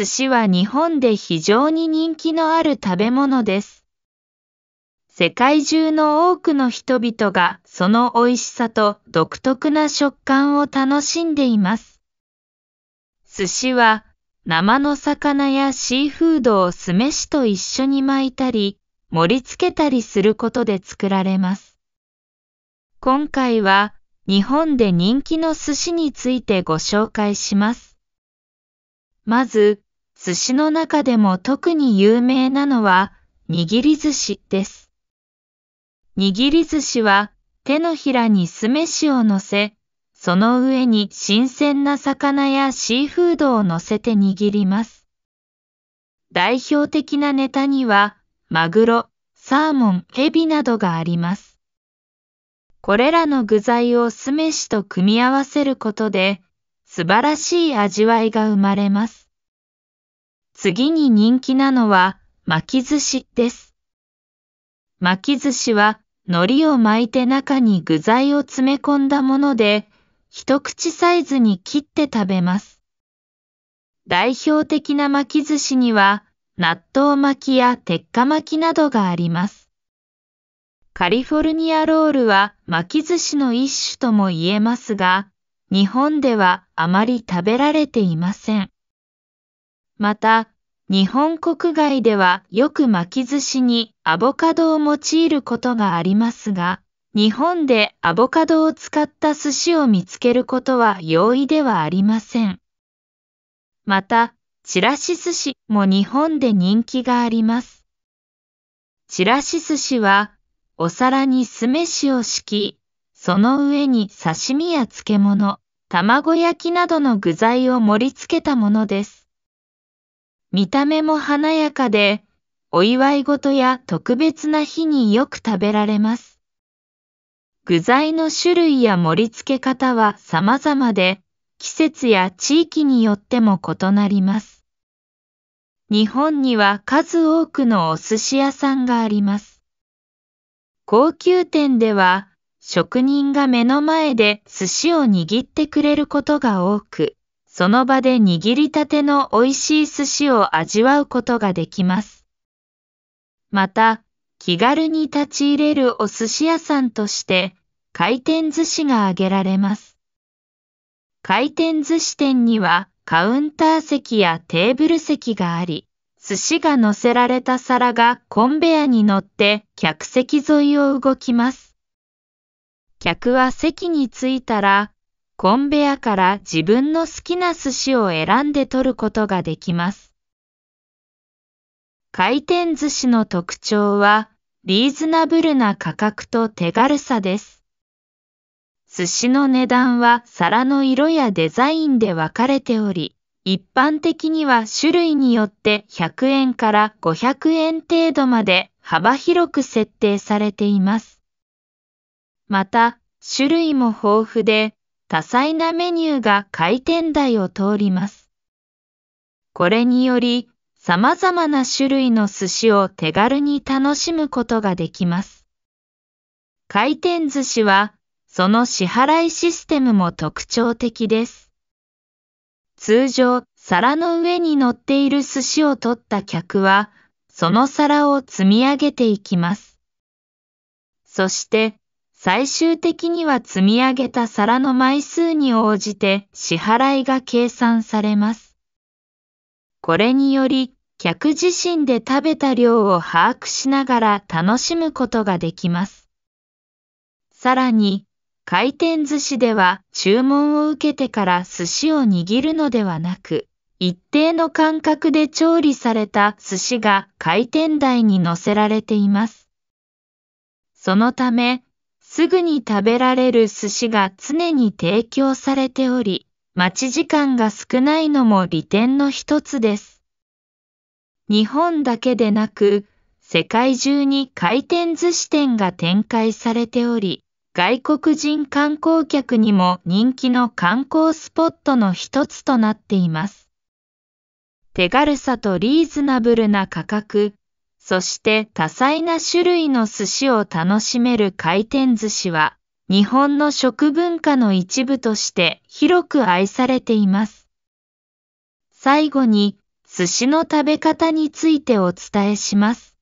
寿司は日本で非常に人気のある食べ物です。世界中の多くの人々がその美味しさと独特な食感を楽しんでいます。寿司は生の魚やシーフードを酢飯と一緒に巻いたり、盛り付けたりすることで作られます。今回は日本で人気の寿司についてご紹介します。まず、寿司の中でも特に有名なのは、握り寿司です。握り寿司は、手のひらに酢飯を乗せ、その上に新鮮な魚やシーフードを乗せて握ります。代表的なネタには、マグロ、サーモン、エビなどがあります。これらの具材を酢飯と組み合わせることで、素晴らしい味わいが生まれます。次に人気なのは巻き寿司です。巻き寿司は海苔を巻いて中に具材を詰め込んだもので、一口サイズに切って食べます。代表的な巻き寿司には、納豆巻きや鉄火巻きなどがあります。カリフォルニアロールは巻き寿司の一種とも言えますが、日本ではあまり食べられていません。また、日本国外ではよく巻き寿司にアボカドを用いることがありますが、日本でアボカドを使った寿司を見つけることは容易ではありません。また、ちらし寿司も日本で人気があります。ちらし寿司は、お皿に酢飯を敷き、その上に刺身や漬物、卵焼きなどの具材を盛り付けたものです。見た目も華やかで、お祝い事や特別な日によく食べられます。具材の種類や盛り付け方は様々で、季節や地域によっても異なります。日本には数多くのお寿司屋さんがあります。高級店では職人が目の前で寿司を握ってくれることが多く、その場で握りたての美味しい寿司を味わうことができます。また、気軽に立ち入れるお寿司屋さんとして、回転寿司が挙げられます。回転寿司店にはカウンター席やテーブル席があり、寿司が乗せられた皿がコンベヤに乗って客席沿いを動きます。客は席に着いたらコンベアから自分の好きな寿司を選んで取ることができます。回転寿司の特徴は、リーズナブルな価格と手軽さです。寿司の値段は皿の色やデザインで分かれており、一般的には種類によって100円から500円程度まで幅広く設定されています。また、種類も豊富で多彩なメニューが回転台を通ります。これにより、様々な種類の寿司を手軽に楽しむことができます。回転寿司は、その支払いシステムも特徴的です。通常、皿の上に乗っている寿司を取った客は、その皿を積み上げていきます。そして、最終的には積み上げた皿の枚数に応じて支払いが計算されます。これにより、客自身で食べた量を把握しながら楽しむことができます。さらに、回転寿司では注文を受けてから寿司を握るのではなく、一定の間隔で調理された寿司が回転台に乗せられています。そのため、すぐに食べられる寿司が常に提供されており、待ち時間が少ないのも利点の一つです。日本だけでなく、世界中に回転寿司店が展開されており、外国人観光客にも人気の観光スポットの一つとなっています。手軽さとリーズナブルな価格、そして多彩な種類の寿司を楽しめる回転寿司は、日本の食文化の一部として広く愛されています。最後に、寿司の食べ方についてお伝えします。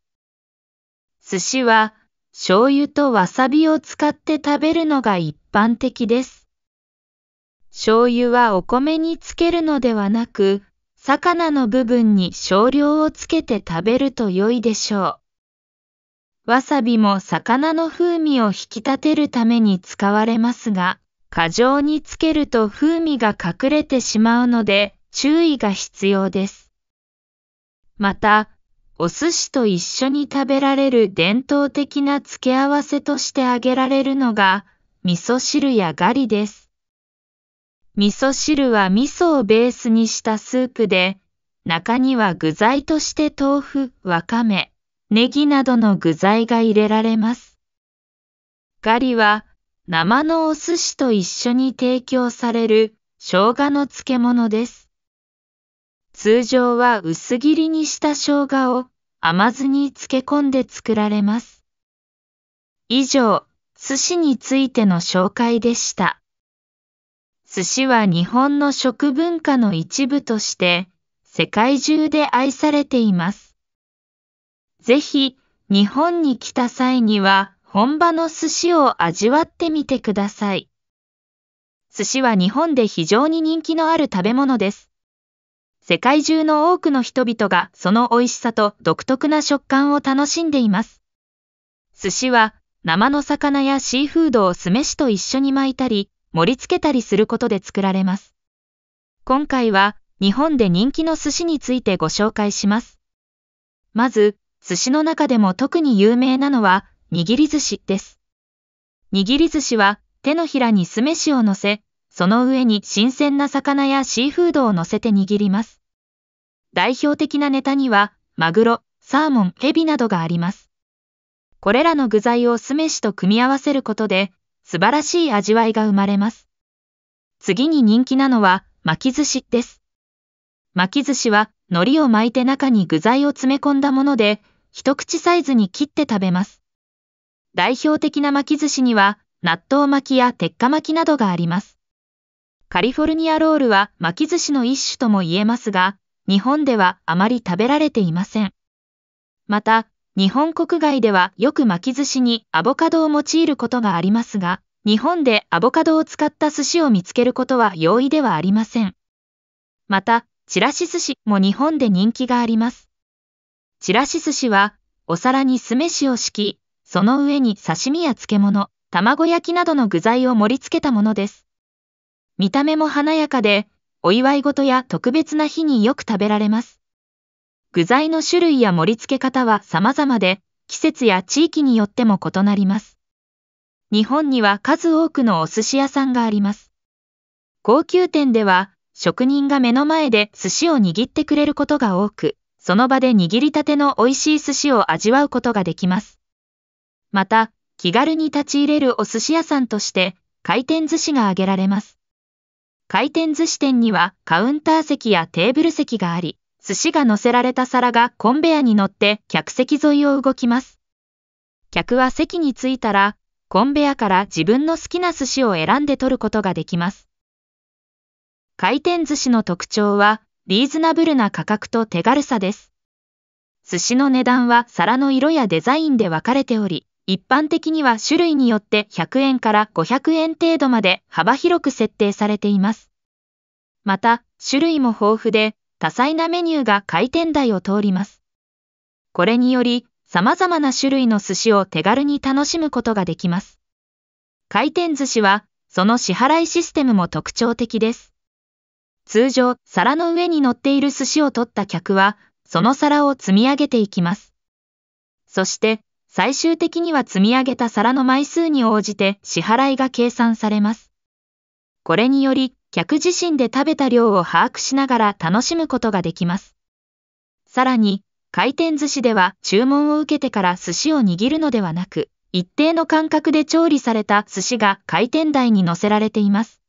寿司は、醤油とわさびを使って食べるのが一般的です。醤油はお米につけるのではなく、魚の部分に少量をつけて食べると良いでしょう。わさびも魚の風味を引き立てるために使われますが、過剰につけると風味が隠れてしまうので注意が必要です。また、お寿司と一緒に食べられる伝統的な付け合わせとして挙げられるのが、味噌汁やガリです。味噌汁は味噌をベースにしたスープで、中には具材として豆腐、わかめ、ネギなどの具材が入れられます。ガリは生のお寿司と一緒に提供される生姜の漬物です。通常は薄切りにした生姜を甘酢に漬け込んで作られます。以上、寿司についての紹介でした。寿司は日本の食文化の一部として世界中で愛されています。ぜひ日本に来た際には本場の寿司を味わってみてください。寿司は日本で非常に人気のある食べ物です。世界中の多くの人々がその美味しさと独特な食感を楽しんでいます。寿司は生の魚やシーフードを酢飯と一緒に巻いたり、盛り付けたりすることで作られます。今回は日本で人気の寿司についてご紹介します。まず、寿司の中でも特に有名なのは、握り寿司です。握り寿司は手のひらに酢飯を乗せ、その上に新鮮な魚やシーフードを乗せて握ります。代表的なネタには、マグロ、サーモン、ヘビなどがあります。これらの具材を酢飯と組み合わせることで、素晴らしい味わいが生まれます。次に人気なのは巻き寿司です。巻き寿司は海苔を巻いて中に具材を詰め込んだもので、一口サイズに切って食べます。代表的な巻き寿司には納豆巻きや鉄火巻きなどがあります。カリフォルニアロールは巻き寿司の一種とも言えますが、日本ではあまり食べられていません。また、日本国外ではよく巻き寿司にアボカドを用いることがありますが、日本でアボカドを使った寿司を見つけることは容易ではありません。また、ちらし寿司も日本で人気があります。ちらし寿司は、お皿に酢飯を敷き、その上に刺身や漬物、卵焼きなどの具材を盛り付けたものです。見た目も華やかで、お祝い事や特別な日によく食べられます。具材の種類や盛り付け方は様々で、季節や地域によっても異なります。日本には数多くのお寿司屋さんがあります。高級店では、職人が目の前で寿司を握ってくれることが多く、その場で握りたての美味しい寿司を味わうことができます。また、気軽に立ち入れるお寿司屋さんとして、回転寿司が挙げられます。回転寿司店にはカウンター席やテーブル席があり、寿司が乗せられた皿がコンベヤに乗って客席沿いを動きます。客は席に着いたら、コンベヤから自分の好きな寿司を選んで取ることができます。回転寿司の特徴は、リーズナブルな価格と手軽さです。寿司の値段は皿の色やデザインで分かれており、一般的には種類によって100円から500円程度まで幅広く設定されています。また、種類も豊富で、多彩なメニューが回転台を通ります。これにより、様々な種類の寿司を手軽に楽しむことができます。回転寿司は、その支払いシステムも特徴的です。通常、皿の上に乗っている寿司を取った客は、その皿を積み上げていきます。そして、最終的には積み上げた皿の枚数に応じて支払いが計算されます。これにより、客自身で食べた量を把握しながら楽しむことができます。さらに、回転寿司では注文を受けてから寿司を握るのではなく、一定の間隔で調理された寿司が回転台に乗せられています。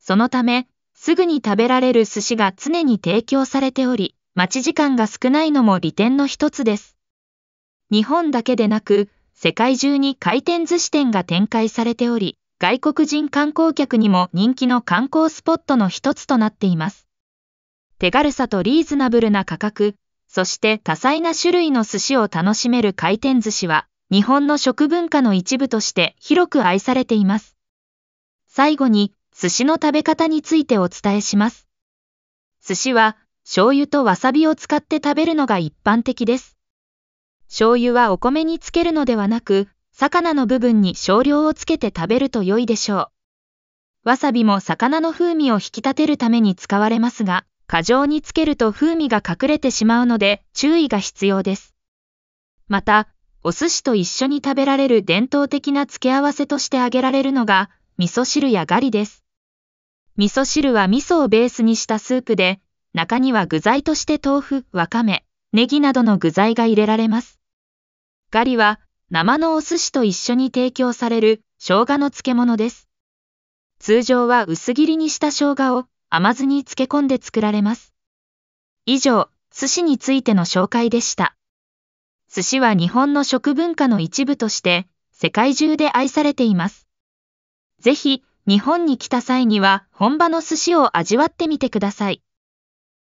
そのため、すぐに食べられる寿司が常に提供されており、待ち時間が少ないのも利点の一つです。日本だけでなく、世界中に回転寿司店が展開されており、外国人観光客にも人気の観光スポットの一つとなっています。手軽さとリーズナブルな価格、そして多彩な種類の寿司を楽しめる回転寿司は、日本の食文化の一部として広く愛されています。最後に、寿司の食べ方についてお伝えします。寿司は、醤油とわさびを使って食べるのが一般的です。醤油はお米につけるのではなく、魚の部分に少量をつけて食べると良いでしょう。わさびも魚の風味を引き立てるために使われますが、過剰につけると風味が隠れてしまうので注意が必要です。また、お寿司と一緒に食べられる伝統的な付け合わせとして挙げられるのが、味噌汁やガリです。味噌汁は味噌をベースにしたスープで、中には具材として豆腐、わかめ、ネギなどの具材が入れられます。ガリは生のお寿司と一緒に提供される生姜の漬物です。通常は薄切りにした生姜を甘酢に漬け込んで作られます。以上、寿司についての紹介でした。寿司は日本の食文化の一部として世界中で愛されています。ぜひ、日本に来た際には本場の寿司を味わってみてください。